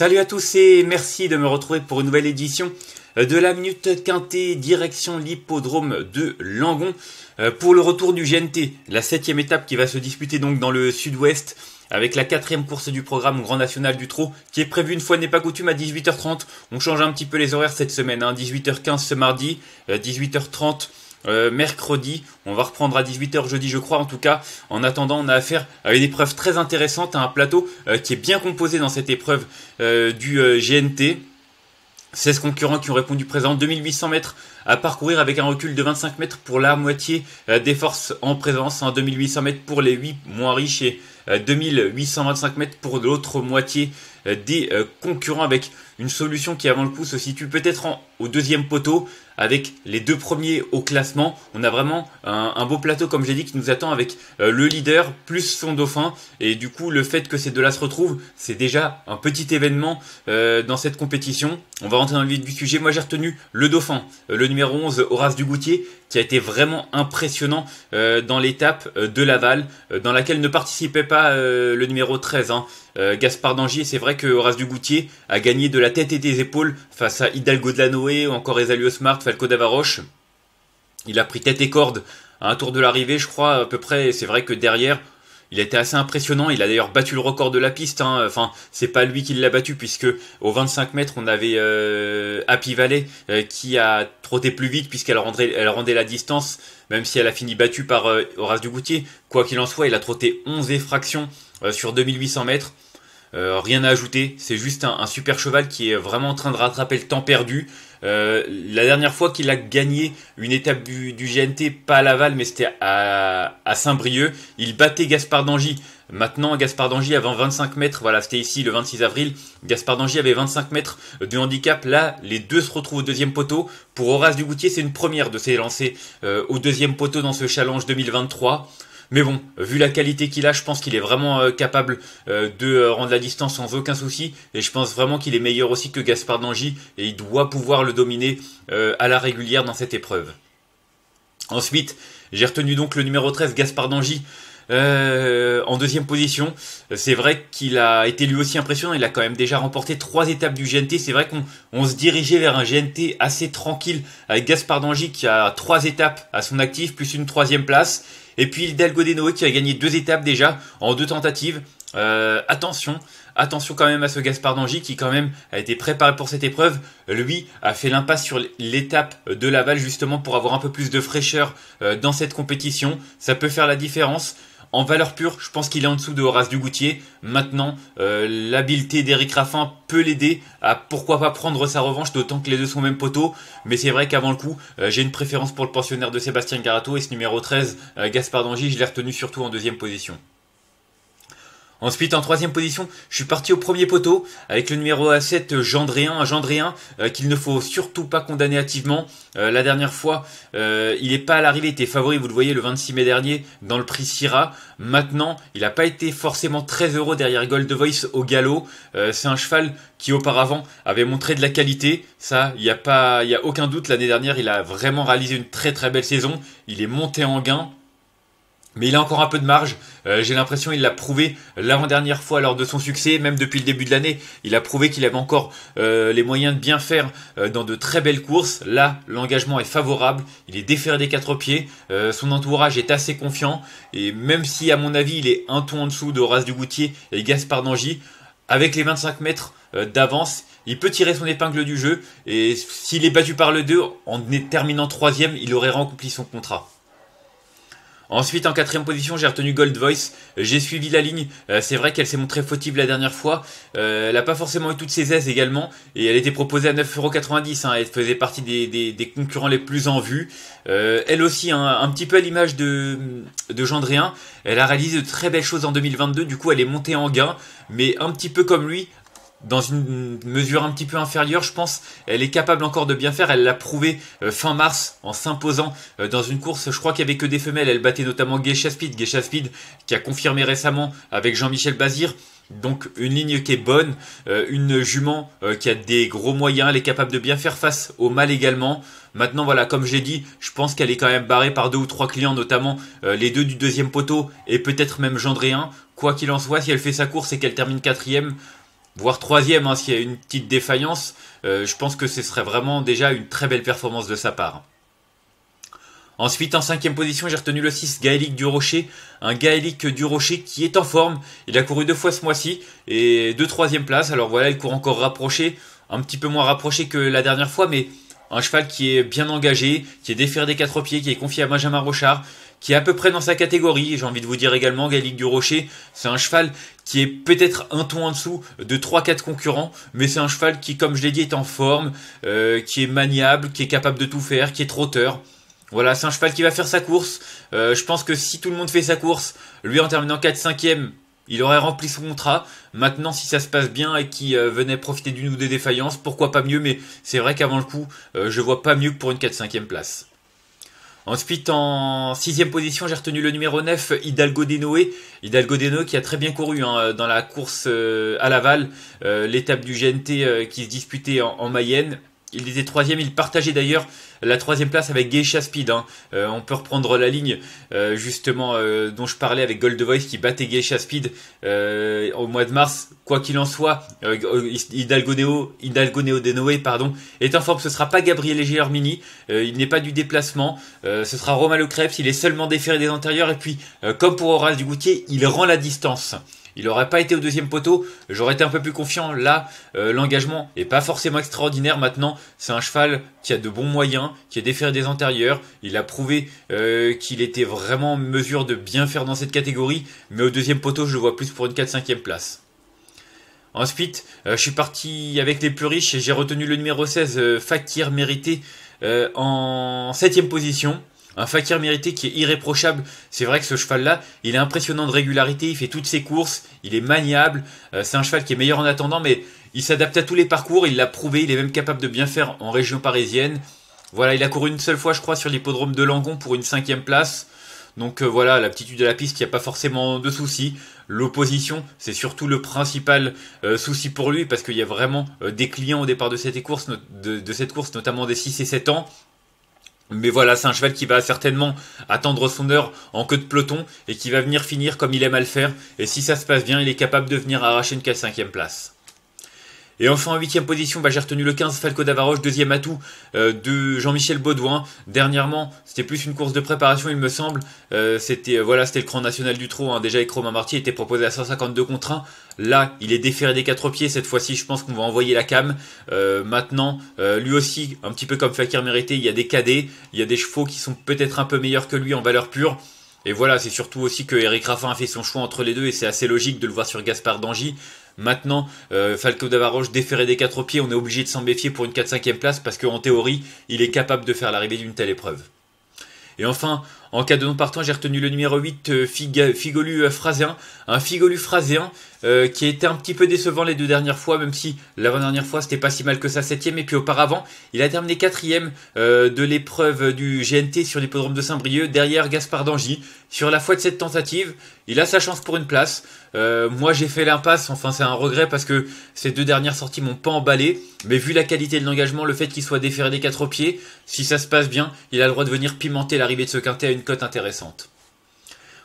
Salut à tous et merci de me retrouver pour une nouvelle édition euh, de la Minute Quintée direction l'hippodrome de Langon euh, pour le retour du GNT, la septième étape qui va se disputer donc dans le sud-ouest avec la quatrième course du programme Grand National du Trot, qui est prévue une fois n'est pas coutume à 18h30. On change un petit peu les horaires cette semaine, 18h15 hein. ce mardi, 18h30 euh, euh, mercredi. On va reprendre à 18h jeudi, je crois. En tout cas, en attendant, on a affaire à une épreuve très intéressante, à un plateau euh, qui est bien composé dans cette épreuve euh, du GNT. 16 concurrents qui ont répondu présent, 2800 mètres à parcourir avec un recul de 25 mètres pour la moitié des forces en présence, 2800 hein. mètres pour les 8 moins riches et 2825 mètres pour l'autre moitié des concurrents avec une solution qui avant le coup se situe peut-être au deuxième poteau avec les deux premiers au classement. On a vraiment un, beau plateau, comme j'ai dit, qui nous attend avec euh, le leader plus son dauphin. Et du coup, le fait que ces deux-là se retrouvent, c'est déjà un petit événement euh, dans cette compétition. On va rentrer dans le vif du sujet. Moi, j'ai retenu le dauphin, euh, le numéro 11, Horace Dugoutier, qui a été vraiment impressionnant dans l'étape de Laval, dans laquelle ne participait pas le numéro 13, hein, Gaspard Dangier. C'est vrai que Horace Dugoutier a gagné de la tête et des épaules face à Hidalgo de la Noé ou encore Esalio Smart Falco Davaroche, il a pris tête et corde à un tour de l'arrivée, je crois, à peu près. c'est vrai que derrière, il a été assez impressionnant. Il a d'ailleurs battu le record de la piste. Hein. Enfin, c'est pas lui qui l'a battu puisque au 25 mètres, on avait euh, Happy Valley euh, qui a trotté plus vite puisqu'elle rendait, elle rendait la distance, même si elle a fini battue par euh, Horace Dugoutier. Quoi qu'il en soit, il a trotté 11 effractions sur 2800 mètres. rien à ajouter. C'est juste un, un, super cheval qui est vraiment en train de rattraper le temps perdu. Euh, la dernière fois qu'il a gagné une étape du, GNT, pas à Laval, mais c'était à, Saint-Brieuc, il battait Gaspard Dangy. Maintenant, Gaspard Dangy avant 25 mètres, voilà, c'était ici le 26 avril, Gaspard Dangy avait 25 mètres de handicap. Là, les deux se retrouvent au deuxième poteau. Pour Horace Dugoutier, c'est une première de s'élancer euh, au deuxième poteau dans ce challenge 2023. Mais bon, vu la qualité qu'il a, je pense qu'il est vraiment euh, capable euh, de euh, rendre la distance sans aucun souci. Et je pense vraiment qu'il est meilleur aussi que Gaspard Dangy. Et il doit pouvoir le dominer à la régulière dans cette épreuve. Ensuite, j'ai retenu donc le numéro 13, Gaspard Dangy. en deuxième position. C'est vrai qu'il a été lui aussi impressionnant. Il a quand même déjà remporté trois étapes du GNT. C'est vrai qu'on se dirigeait vers un GNT assez tranquille avec Gaspard Dangy qui a trois étapes à son actif plus une troisième place. Et puis Hidalgo de qui a gagné deux étapes déjà en deux tentatives. Euh, attention, attention quand même à ce Gaspard d'Angy qui quand même a été préparé pour cette épreuve. Lui a fait l'impasse sur l'étape de Laval justement pour avoir un peu plus de fraîcheur euh, dans cette compétition. Ça peut faire la différence. En valeur pure, je pense qu'il est en dessous de Horace Dugoutier. Maintenant, euh, l'habileté d'Eric Raffin peut l'aider à pourquoi pas prendre sa revanche, d'autant que les deux sont même poteau. Mais c'est vrai qu'avant le coup, euh, j'ai une préférence pour le pensionnaire de Sébastien Garato et ce numéro 13, euh, Gaspard Dangy, je l'ai retenu surtout en deuxième position. Ensuite, en troisième position, je suis parti au premier poteau avec le numéro a 7 Gendréen, euh, un Gendréen euh, qu'il ne faut surtout pas condamner hâtivement. Euh, la dernière fois, il n'est pas à l'arrivée, il était favori, vous le voyez, le 26 mai dernier dans le prix Syrah. Maintenant, il n'a pas été forcément très heureux derrière Gold Voice au galop. C'est un cheval qui auparavant avait montré de la qualité. Ça, il n'y a pas, il y a aucun doute. L'année dernière, il a vraiment réalisé une très très belle saison. Il est monté en gain. Mais il a encore un peu de marge. Euh, j'ai l'impression qu'il l'a prouvé l'avant-dernière fois lors de son succès, même depuis le début de l'année. Il a prouvé qu'il avait encore euh, les moyens de bien faire euh, dans de très belles courses. Là, l'engagement est favorable. Il est déféré des quatre pieds. son entourage est assez confiant. Et même si, à mon avis, il est un ton en dessous de du Dugoutier et Gaspard Dangy, avec les 25 mètres d'avance, il peut tirer son épingle du jeu. Et s'il est battu par le 2, en terminant troisième, il aurait rempli son contrat. Ensuite, en quatrième position, j'ai retenu Gold Voice. J'ai suivi la ligne. Euh, c'est vrai qu'elle s'est montrée fautive la dernière fois. Euh, elle n'a pas forcément eu toutes ses aises également. Et elle était proposée à 9,90€. Hein. Elle faisait partie des, concurrents les plus en vue. Euh, elle aussi, hein, un petit peu à l'image de, de elle a réalisé de très belles choses en 2022. Du coup, elle est montée en gain. Mais un petit peu comme lui, dans une mesure un petit peu inférieure, je pense. Elle est capable encore de bien faire. Elle l'a prouvé euh, fin mars en s'imposant euh, dans une course. Je crois qu'il n'y avait que des femelles. Elle battait notamment Geisha Speed. Geisha Speed qui a confirmé récemment avec Jean-Michel Bazir. Donc une ligne qui est bonne, euh, une jument qui a des gros moyens, elle est capable de bien faire face au mal également. Maintenant voilà, comme j'ai dit, je pense qu'elle est quand même barrée par deux ou trois clients, notamment les deux du deuxième poteau et peut-être même Gendréen. Quoi qu'il en soit, si elle fait sa course et qu'elle termine quatrième, voire troisième, hein, s'il y a une petite défaillance, euh, je pense que ce serait vraiment déjà une très belle performance de sa part. Ensuite, en cinquième position, j'ai retenu le 6, du Rocher Un du Rocher qui est en forme. Il a couru deux fois ce mois-ci et deux troisième places. Alors voilà, il court encore rapproché, un petit peu moins rapproché que la dernière fois, mais un cheval qui est bien engagé, qui est défaire des quatre pieds, qui est confié à Benjamin Rochard qui est à peu près dans sa catégorie. J'ai envie de vous dire également Galic du Rocher, c'est un cheval qui est peut-être un ton en dessous de 3-4 concurrents, mais c'est un cheval qui, comme je l'ai dit, est en forme, euh, qui est maniable, qui est capable de tout faire, qui est trotteur. Voilà, c'est un cheval qui va faire sa course. Euh, je pense que si tout le monde fait sa course, lui en terminant 4-5e, il aurait rempli son contrat. Maintenant, si ça se passe bien et qu'il euh, venait profiter d'une ou des défaillances, pourquoi pas mieux Mais c'est vrai qu'avant le coup, je vois pas mieux que pour une 4-5e place. Ensuite, en sixième position, j'ai retenu le numéro 9, Hidalgo Denoé. Hidalgo Denoé qui a très bien couru hein, dans la course euh, à Laval, euh, l'étape du GNT euh, qui se disputait en Mayenne. Il était troisième, il partageait d'ailleurs la troisième place avec Geisha Speed. Hein. Euh, on peut reprendre la ligne euh, justement euh, dont je parlais avec Gold qui battait Geisha Speed au mois de mars. Quoi qu'il en soit, Hidalgo Neo, Hidalgo Denoé pardon, est en forme. Ce sera pas Gabriel Germini, il n'est pas du déplacement. ce sera Romain Krebs, il est seulement déféré des antérieurs. Et puis, comme pour Horace Dugoutier, il rend la distance il n'aurait pas été au deuxième poteau, j'aurais été un peu plus confiant. Là, euh, l'engagement est pas forcément extraordinaire maintenant. C'est un cheval qui a de bons moyens, qui a déféré des antérieurs. Il a prouvé euh, qu'il était vraiment en mesure de bien faire dans cette catégorie, mais au deuxième poteau, je le vois plus pour une 4-5e place. Ensuite, euh, je suis parti avec les plus riches et j'ai retenu le numéro 16, Fakir Mérité, en 7 position. Un fakir mérité qui est irréprochable. C'est vrai que ce cheval-là, il est impressionnant de régularité, il fait toutes ses courses, il est maniable. Euh, c'est un cheval qui est meilleur en attendant, mais il s'adapte à tous les parcours, il l'a prouvé, il est même capable de bien faire en région parisienne. Voilà, il a couru une seule fois, je crois, sur l'hippodrome de Langon pour une cinquième place. Donc euh, voilà, l'aptitude de la piste, il n'y a pas forcément de souci. L'opposition, c'est surtout le principal euh, souci pour lui, parce qu'il y a vraiment des clients au départ de cette course, de, de cette course, notamment des 6 et 7 ans. Mais voilà, c'est un cheval qui va certainement attendre son heure en queue de peloton et qui va venir finir comme il aime à le faire. Et si ça se passe bien, il est capable de venir arracher une 4 5 place. Et enfin, en huitième position, bah, j'ai retenu le 15, Falco Davaroche, deuxième atout euh, de Jean-Michel Baudouin. Dernièrement, c'était plus une course de préparation, il me semble. Euh, c'était euh, voilà, c'était le cran national du trot. Hein. Déjà, avec Romain Marty, était proposé à 152 contre 1. Là, il est déféré des quatre pieds. Cette fois-ci, je pense qu'on va envoyer la cam. maintenant, lui aussi, un petit peu comme Fakir mérité, il y a des cadets, il y a des chevaux qui sont peut-être un peu meilleurs que lui en valeur pure. Et voilà, c'est surtout aussi que Eric Raffin a fait son choix entre les deux et c'est assez logique de le voir sur Gaspard Dangy. Maintenant, euh, Falco Davaroche déféré des quatre pieds, on est obligé de s'en méfier pour une 4-5e place parce qu'en théorie, il est capable de faire l'arrivée d'une telle épreuve. Et enfin, en cas de non partant, j'ai retenu le numéro 8, euh, Figolu Phraséen. Euh, un Figolu Phraséen euh, qui était un petit peu décevant les deux dernières fois, même si l'avant-dernière fois c'était pas si mal que ça, septième. Et puis auparavant, il a terminé quatrième euh, de l'épreuve du GNT sur l'hippodrome de Saint-Brieuc, derrière Gaspard d'Angy. Sur la foi de cette tentative, il a sa chance pour une place. moi j'ai fait l'impasse, enfin c'est un regret parce que ces deux dernières sorties m'ont pas emballé. Mais vu la qualité de l'engagement, le fait qu'il soit déféré des quatre pieds, si ça se passe bien, il a le droit de venir pimenter l'arrivée de ce quintet à une cote intéressante.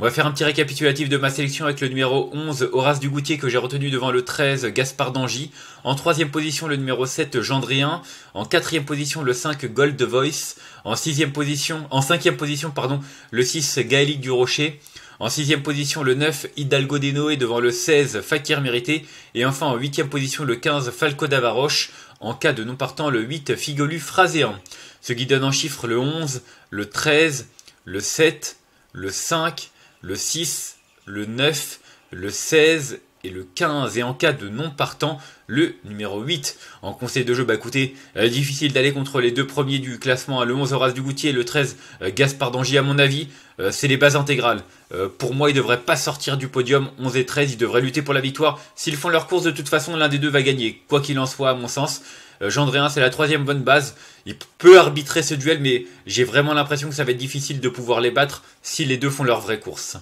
On va faire un petit récapitulatif de ma sélection avec le numéro 11, Horace Dugoutier, que j'ai retenu devant le 13, Gaspard d'Angy. En troisième position, le numéro 7, Gendrien. En quatrième position, le 5, Gold Voice. En sixième position, en cinquième position, pardon, le 6, Gaélique du Rocher. En sixième position, le 9, Hidalgo Denoé devant le 16, Fakir Mérité. Et enfin, en huitième position, le 15, Falco Davaroche. En cas de non partant, le 8, Figolu Fraséan. Ce qui donne en chiffres le 11, le 13, le 7, le 5, le 6, le 9, le 16 et le 15. Et en cas de non partant, le numéro 8. En conseil de jeu, bah écoutez, euh, difficile d'aller contre les deux premiers du classement. Hein, le 11, Horace Dugoutier, le 13, euh, Gaspard Dangy à mon avis. Euh, c'est les bases intégrales. Euh, pour moi, ils devraient pas sortir du podium 11 et 13, ils devraient lutter pour la victoire. S'ils font leur course, de toute façon, l'un des deux va gagner, quoi qu'il en soit, à mon sens. Euh, c'est la troisième bonne base. Il peut arbitrer ce duel, mais j'ai vraiment l'impression que ça va être difficile de pouvoir les battre si les deux font leur vraie course.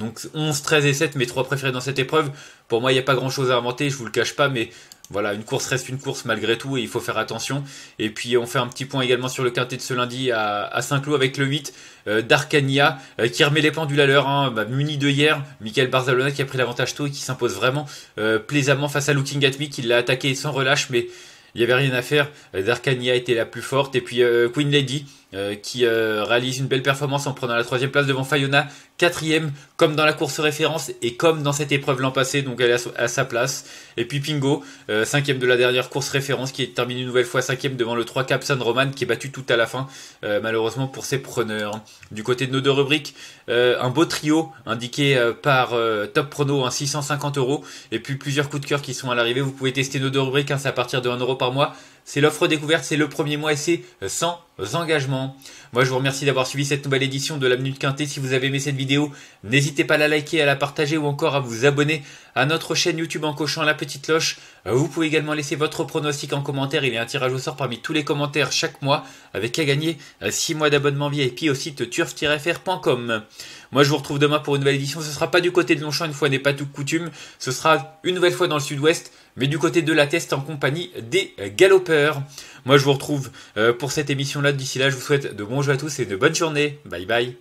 Donc 11, 13 et 7, mes trois préférés dans cette épreuve. Pour moi, il n'y a pas grand chose à inventer, je vous le cache pas, mais voilà, une course reste une course malgré tout et il faut faire attention. Et puis on fait un petit point également sur le quintet de ce lundi à, Saint-Cloud avec le 8 euh, d'Arcania euh, qui remet les pendules à l'heure, hein. bah, muni de hier, Michael Barzalona qui a pris l'avantage tôt et qui s'impose vraiment euh, plaisamment face à Looking at Me qui l'a attaqué sans relâche mais il n'y avait rien à faire. D'Arcania était la plus forte et puis Queen Lady euh, qui euh, réalise une belle performance en prenant la troisième place devant Fayona, quatrième comme dans la course référence et comme dans cette épreuve l'an passé, donc elle est à, sa place. Et puis Pingo, euh, cinquième de la dernière course référence, qui est terminé une nouvelle fois cinquième devant le 3 Cap San Roman, qui est battu tout à la fin, euh, malheureusement pour ses preneurs. Du côté de nos deux rubriques, un beau trio indiqué par Top Prono, hein, 650 euros, et puis plusieurs coups de cœur qui sont à l'arrivée. Vous pouvez tester nos deux rubriques, hein, à partir de 1 euro par mois c'est l'offre découverte, c'est le premier mois et c'est euh, sans engagement. Moi, je vous remercie d'avoir suivi cette nouvelle édition de la Minute Quintée. Si vous avez aimé cette vidéo, n'hésitez pas à la liker, à la partager ou encore à vous abonner à notre chaîne YouTube en cochant la petite cloche. Euh, vous pouvez également laisser votre pronostic en commentaire. Il y a un tirage au sort parmi tous les commentaires chaque mois avec à gagner 6 euh, mois d'abonnement VIP au site turf-fr.com. Moi, je vous retrouve demain pour une nouvelle édition. Ce ne sera pas du côté de Longchamp, une fois n'est pas tout coutume. Ce sera une nouvelle fois dans le sud-ouest mais du côté de la test en compagnie des euh, galopeurs. Moi je vous retrouve euh, pour cette émission là. D'ici là, je vous souhaite de bons jeux à tous et de bonnes journées. Bye bye.